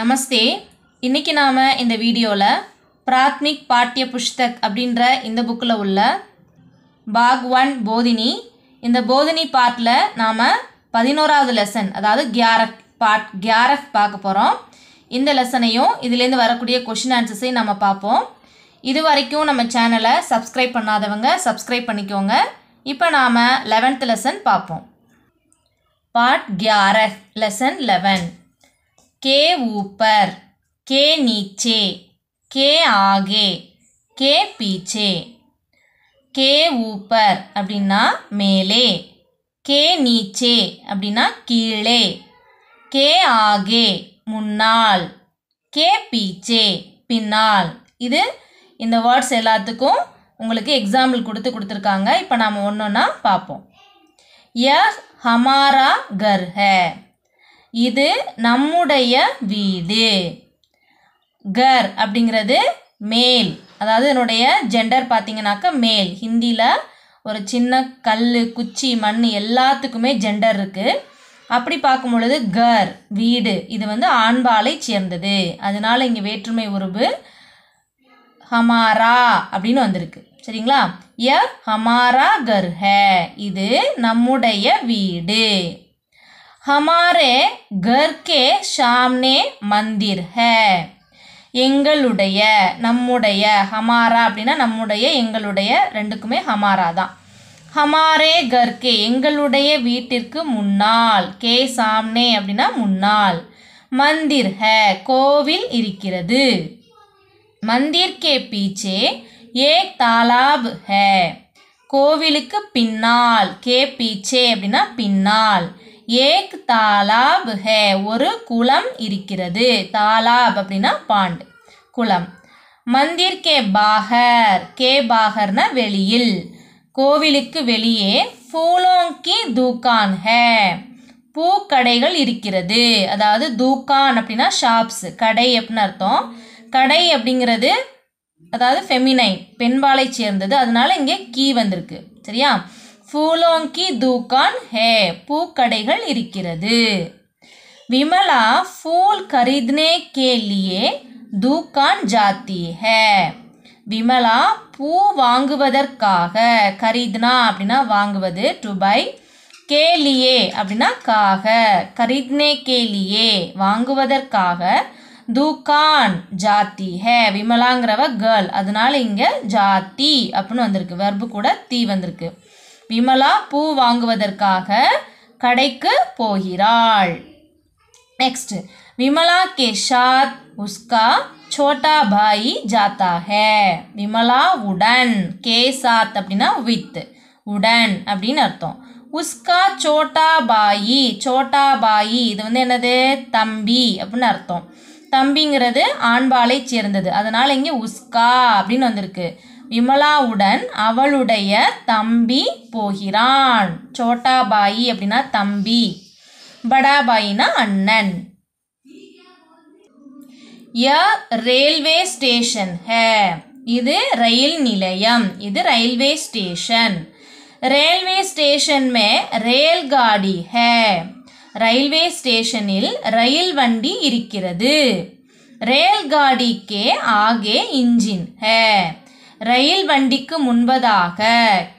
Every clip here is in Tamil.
நமஸ்தே இன்றைக்கி நாம் இந்த வீடியோவில் பிராத்மிக் பாட்டிய புஸ்தக் அப்படின்ற இந்த புக்கில் உள்ள ஒன் போதினி இந்த போதினி பாட்டில் நாம் பதினோராவது லெசன் அதாவது கியாரக் பாட் கியாரக் பார்க்க போகிறோம் இந்த லெசனையும் இதுலேருந்து வரக்கூடிய கொஷின் ஆன்சர்ஸையும் நம்ம பார்ப்போம் இது வரைக்கும் நம்ம சேனலை சப்ஸ்கிரைப் பண்ணாதவங்க சப்ஸ்கிரைப் பண்ணிக்கோங்க இப்போ நாம் லெவன்த் லெசன் பார்ப்போம் பாட் கியாரக் லெசன் லெவன் கே ஊப்பர் கே நீச்சே கே ஆகே கே பீச்சே கே ஊப்பர் அப்படின்னா மேலே கே நீச்சே அப்படின்னா கீழே கே ஆகே முன்னால் கே பீச்சே பின்னால் இது இந்த வேர்ட்ஸ் எல்லாத்துக்கும் உங்களுக்கு எக்ஸாம்பிள் கொடுத்து கொடுத்துருக்காங்க இப்போ நாம் ஒன்று ஒன்றா பார்ப்போம் யஹ் ஹமாரா கர் ஹே இது நம்முடைய வீடு கர் அப்படிங்கிறது மேல் அதாவது என்னுடைய ஜெண்டர் பார்த்தீங்கன்னாக்கா மேல் ஹிந்தியில் ஒரு சின்ன கல் குச்சி மண் எல்லாத்துக்குமே ஜெண்டர் இருக்குது அப்படி பார்க்கும் பொழுது கர் வீடு இது வந்து ஆண்பாலை சேர்ந்தது அதனால் இங்கே வேற்றுமை உருவு ஹமாரா அப்படின்னு வந்திருக்கு சரிங்களா ய ஹமாரா கர் ஹே இது நம்முடைய வீடு ஹமாரே கர்கே சாம்னே மந்திர் ஹே எங்களுடைய நம்முடைய ஹமாரா அப்படின்னா நம்முடைய எங்களுடைய ரெண்டுக்குமே ஹமாரா தான் ஹமாரே கர்கே எங்களுடைய வீட்டிற்கு முன்னால் கே சாம்னே அப்படின்னா முன்னால் மந்திர் ஹ கோவில் இருக்கிறது மந்திர் கே பீச்சே ஏ தாலாப் ஹே கோவிலுக்கு பின்னால் கே பீச்சே அப்படின்னா பின்னால் ஏக் தாலாப் ஹே ஒரு குளம் இருக்கிறது தாலாப் அப்படின்னா பாண்ட் குளம் மந்திர் கே பாகர் கே பாகர்னா வெளியில் கோவிலுக்கு வெளியே ஃபூலோங்கி தூக்கான் ஹே பூக்கடைகள் இருக்கிறது அதாவது தூக்கான் அப்படின்னா ஷாப்ஸ் கடை அப்படின்னு அர்த்தம் கடை அப்படிங்கிறது அதாவது ஃபெமினைன் பெண்பாலை சேர்ந்தது அதனால இங்கே கீ வந்திருக்கு சரியா ஃபூலோங்கி தூக்கான் ஹே பூக்கடைகள் இருக்கிறது விமலா फूल खरीदने கேலியே தூக்கான் ஜாத்தி ஹே விமலா பூ வாங்குவதற்காக கரீத்னா அப்படின்னா வாங்குவது டு கேலியே அப்படின்னா காக கரீத்னே கேலியே வாங்குவதற்காக தூக்கான் ஜாத்தி ஹே விமலாங்கிறவ கேர்ள் அதனால இங்கே ஜாத்தி அப்படின்னு வந்திருக்கு வெர்பு கூட தீ வந்திருக்கு விமலா பூ வாங்குவதற்காக கடைக்கு போகிறாள் நெக்ஸ்ட் விமலா கேஷாத் உஸ்கா சோட்டா பாய் ஜாத்தா ஹே விமலா உடன் கேசாத் அப்படின்னா வித் உடன் அப்படின்னு அர்த்தம் உஸ்கா சோட்டா பாயி சோட்டா பாயி இது வந்து என்னது தம்பி அப்படின்னு அர்த்தம் தம்பிங்கிறது ஆண்பாலை சேர்ந்தது அதனால் இங்கே உஸ்கா அப்படின்னு வந்திருக்கு விமலாவுடன் அவளுடைய தம்பி போகிறான் சோட்டாபாயி அப்படின்னா தம்பி படாபாயினா அண்ணன் ய ரயில்வே ஸ்டேஷன் ஹ இது ரயில் நிலையம் இது ரயில்வே ஸ்டேஷன் ரயில்வே ஸ்டேஷன் மே ரயில் காடி ஹ ரயில்வே ஸ்டேஷனில் ரயில் வண்டி இருக்கிறது ரயில் காடிக்கே ஆகே இன்ஜின் ஹே ரயில் வண்டிக்கு முன்பதாக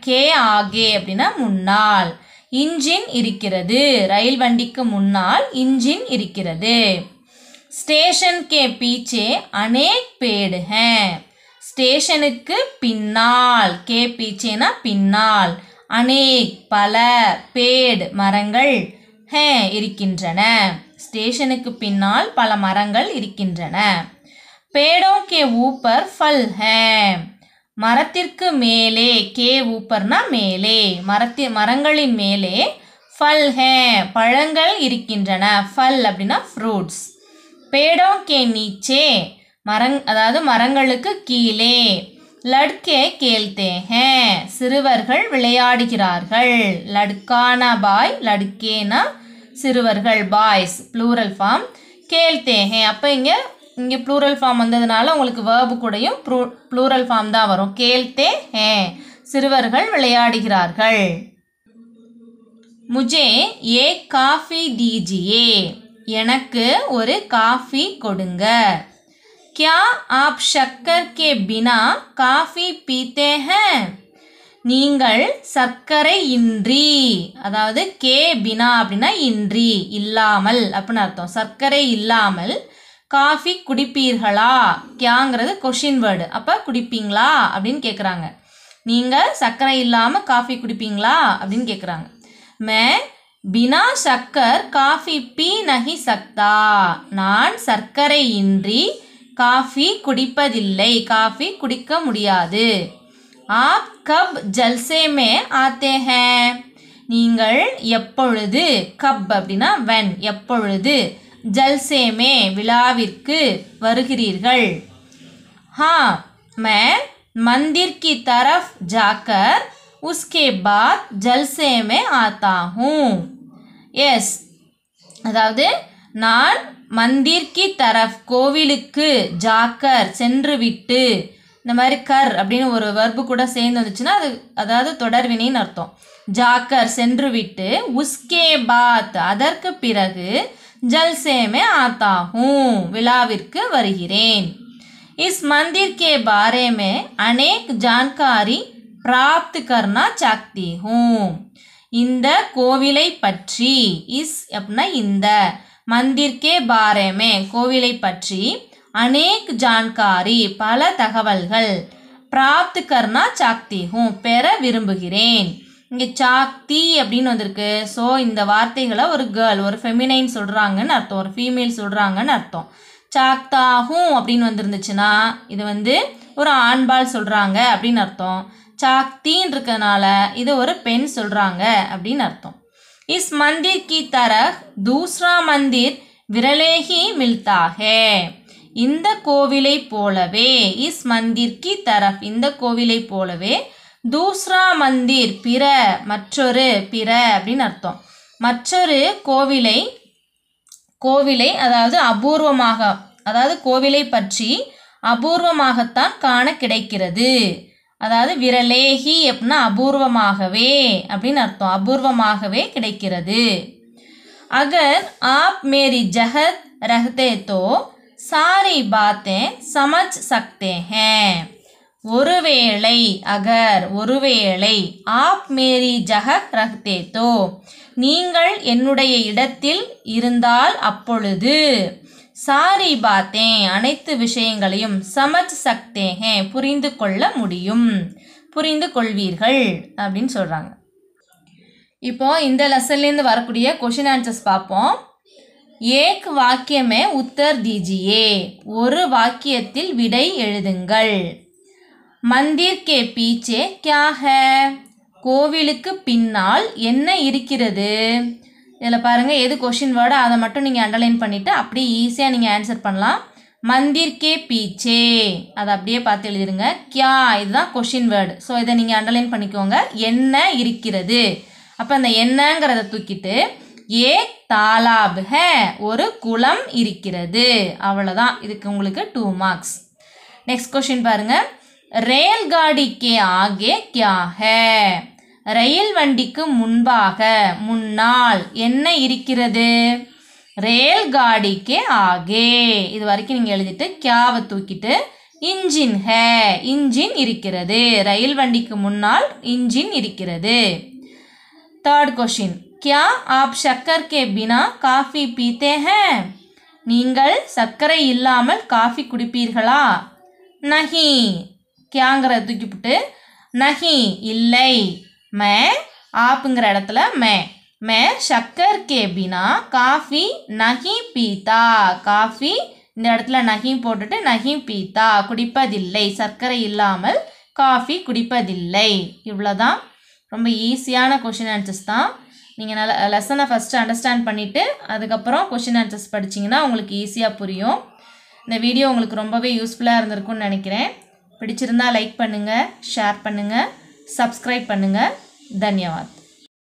கே ஆகே அப்படின்னா முன்னால் இன்ஜின் இருக்கிறது ரயில் வண்டிக்கு முன்னால் இன்ஜின் இருக்கிறது ஸ்டேஷன் கே பீச்சே அநேக் பேடு ஹேன் ஸ்டேஷனுக்கு பின்னால் கே பீச்சேனா பின்னால் அநேக் பல பேடு மரங்கள் ஹே இருக்கின்றன ஸ்டேஷனுக்கு பின்னால் பல மரங்கள் இருக்கின்றன பேடோ கே ஊப்பர் ஃபல் ஹே மரத்திற்கு மேலே கே ஊப்பர்னா மேலே மரத்தி மரங்களின் மேலே ஃபல் ஹே பழங்கள் இருக்கின்றன ஃபல் அப்படின்னா ஃப்ரூட்ஸ் பேடோ கே நீச்சே மரங் அதாவது மரங்களுக்கு கீழே லட்கே கேள்தே ஹே சிறுவர்கள் விளையாடுகிறார்கள் லட்கானா பாய் லட்கேனா சிறுவர்கள் பாய்ஸ் ப்ளூரல் ஃபார்ம் கேள்தே ஹே அப்போ இங்கே இங்கே ப்ளூரல் ஃபார்ம் வந்ததுனால உங்களுக்கு வேர்பு கூடையும் ப்ளூ ப்ளூரல் ஃபார்ம் தான் வரும் கேல்தே ஹே சிறுவர்கள் விளையாடுகிறார்கள் முஜே ஏ காஃபி தீஜியே எனக்கு ஒரு காஃபி கொடுங்க கியா ஆப் சக்கர் கே பினா காஃபி பீத்தே ஹன் நீங்கள் சர்க்கரை இன்றி அதாவது கே பினா அப்படின்னா இன்றி இல்லாமல் அப்படின்னு அர்த்தம் சர்க்கரை இல்லாமல் காஃபி குடிப்பீர்களா கியாங்கிறது கொஷின் வேர்டு அப்போ குடிப்பீங்களா அப்படின்னு கேட்குறாங்க நீங்கள் சர்க்கரை இல்லாமல் காஃபி குடிப்பீங்களா அப்படின்னு கேட்குறாங்க மே பினா சக்கர் காஃபி பீ நகி சக்தா நான் சர்க்கரை இன்றி காஃபி குடிப்பதில்லை காஃபி குடிக்க முடியாது ஆப் கப் ஜல்சேமே மே ஆத்தே ஹே நீங்கள் எப்பொழுது கப் அப்படின்னா வென் எப்பொழுது ஜல்சேமே விழாவிற்கு வருகிறீர்கள் ஹா மே மந்திர்கி தரஃப் तरफ जाकर उसके बाद ஜல்சே ஆத்தா எஸ் அதாவது நான் மந்திர்கி தரஃப் கோவிலுக்கு ஜாக்கர் சென்று விட்டு இந்த மாதிரி கர் அப்படின்னு ஒரு வர்பு கூட சேர்ந்து வந்துச்சுன்னா அது அதாவது தொடர்வினின்னு அர்த்தம் ஜாக்கர் சென்று விட்டு உஸ்கே பாத் அதற்கு பிறகு ஜல்சேமே में आता हूँ வருகிறேன் இஸ் मंदिर के बारे में अनेक जानकारी प्राप्त करना चाहती இந்த கோவிலை பற்றி இஸ் அப்படின்னா இந்த மந்திர்கே பாரேமே கோவிலை பற்றி அநேக் ஜான்காரி பல தகவல்கள் பிராப்து கர்னா சாக்தி ஹூ பெற விரும்புகிறேன் இங்கே சாக்தி அப்படின்னு வந்திருக்கு ஸோ இந்த வார்த்தைகளை ஒரு கேர்ள் ஒரு ஃபெமினைன் சொல்கிறாங்கன்னு அர்த்தம் ஒரு ஃபீமேல் சொல்கிறாங்கன்னு அர்த்தம் சாக்தாகும் அப்படின்னு வந்துருந்துச்சுன்னா இது வந்து ஒரு ஆண்பால் சொல்கிறாங்க அப்படின்னு அர்த்தம் சாக்தின்னு இருக்கிறதுனால இது ஒரு பெண் சொல்கிறாங்க அப்படின்னு அர்த்தம் இஸ் மந்திர் கி தர தூஸ்ரா மந்திர் விரலேகி மில்தாகே இந்த கோவிலை போலவே இஸ் மந்திர் கி தரஃப் இந்த கோவிலை போலவே தூஸ்ரா மந்திர் பிற மற்றொரு பிற அப்படின்னு அர்த்தம் மற்றொரு கோவிலை கோவிலை அதாவது அபூர்வமாக அதாவது கோவிலை பற்றி அபூர்வமாகத்தான் காண கிடைக்கிறது அதாவது விரலேகி அப்படின்னா அபூர்வமாகவே அப்படின்னு அர்த்தம் அபூர்வமாகவே கிடைக்கிறது அகர் ஆப் மேரி ஜஹத் ரஹ்தே தோ சாரி பாத்தேன் சமஜ் சக்தே ஹேன் ஒருவேளை அகர் ஒருவேளை ஆப் மேரி ஜக ரஹ்தேத்தோ நீங்கள் என்னுடைய இடத்தில் இருந்தால் அப்பொழுது சாரி பாத்தே அனைத்து விஷயங்களையும் சமஜ் சக்தேகே புரிந்து கொள்ள முடியும் புரிந்து கொள்வீர்கள் அப்படின்னு சொல்கிறாங்க இப்போது இந்த லெசன்லேருந்து வரக்கூடிய கொஷின் ஆன்சர்ஸ் பார்ப்போம் ஏக் வாக்கியமே உத்தர் தீஜியே ஒரு வாக்கியத்தில் விடை எழுதுங்கள் மந்திர் கே பீச்சே கியா ஹே கோவிலுக்கு பின்னால் என்ன இருக்கிறது இதில் பாருங்கள் எது கொஷின் வேர்டோ அதை மட்டும் நீங்கள் அண்டர்லைன் பண்ணிவிட்டு அப்படியே ஈஸியாக நீங்கள் ஆன்சர் பண்ணலாம் மந்திர் கே பீச்சே அதை அப்படியே பார்த்து எழுதிடுங்க கியா இதுதான் கொஷின் வேர்டு ஸோ இதை நீங்கள் அண்டர்லைன் பண்ணிக்கோங்க என்ன இருக்கிறது அப்போ அந்த என்னங்கிறத தூக்கிட்டு ஏ தாலாப் ஹே ஒரு குளம் இருக்கிறது அவ்வளோதான் இதுக்கு உங்களுக்கு டூ மார்க்ஸ் நெக்ஸ்ட் கொஷின் பாருங்கள் காடிக்கே ஆகே கியாக ரயில் வண்டிக்கு முன்பாக முன்னால் என்ன இருக்கிறது காடிக்கே ஆகே இது வரைக்கும் நீங்கள் எழுதிட்டு கியாவை தூக்கிட்டு இன்ஜின் ஹே இன்ஜின் இருக்கிறது ரயில் வண்டிக்கு முன்னால் இன்ஜின் இருக்கிறது தேர்ட் கொஷின் கியா ஆப் சக்கர் கே பினா காஃபி பீத்தே ஹே நீங்கள் சர்க்கரை இல்லாமல் காஃபி குடிப்பீர்களா நஹி கியாங்கிற தூக்கிவிட்டு நஹி இல்லை மே ஆப்புங்கிற இடத்துல மே மே ஷக்கர் கேபினா காஃபி நகி பீத்தா காஃபி இந்த இடத்துல நகி போட்டுட்டு நகி பீத்தா குடிப்பதில்லை சர்க்கரை இல்லாமல் காஃபி குடிப்பதில்லை இவ்வளோதான் ரொம்ப ஈஸியான கொஷின் ஆன்சர்ஸ் தான் நீங்கள் நல்ல லெசனை ஃபஸ்ட்டு அண்டர்ஸ்டாண்ட் பண்ணிவிட்டு அதுக்கப்புறம் கொஷின் ஆன்சர்ஸ் படிச்சிங்கன்னா உங்களுக்கு ஈஸியாக புரியும் இந்த வீடியோ உங்களுக்கு ரொம்பவே யூஸ்ஃபுல்லாக இருந்திருக்கும்னு நினைக்கிறேன் பிடிச்சிருந்தால் லைக் பண்ணுங்கள் ஷேர் பண்ணுங்கள் சப்ஸ்கிரைப் பண்ணுங்கள் தன்யவாத்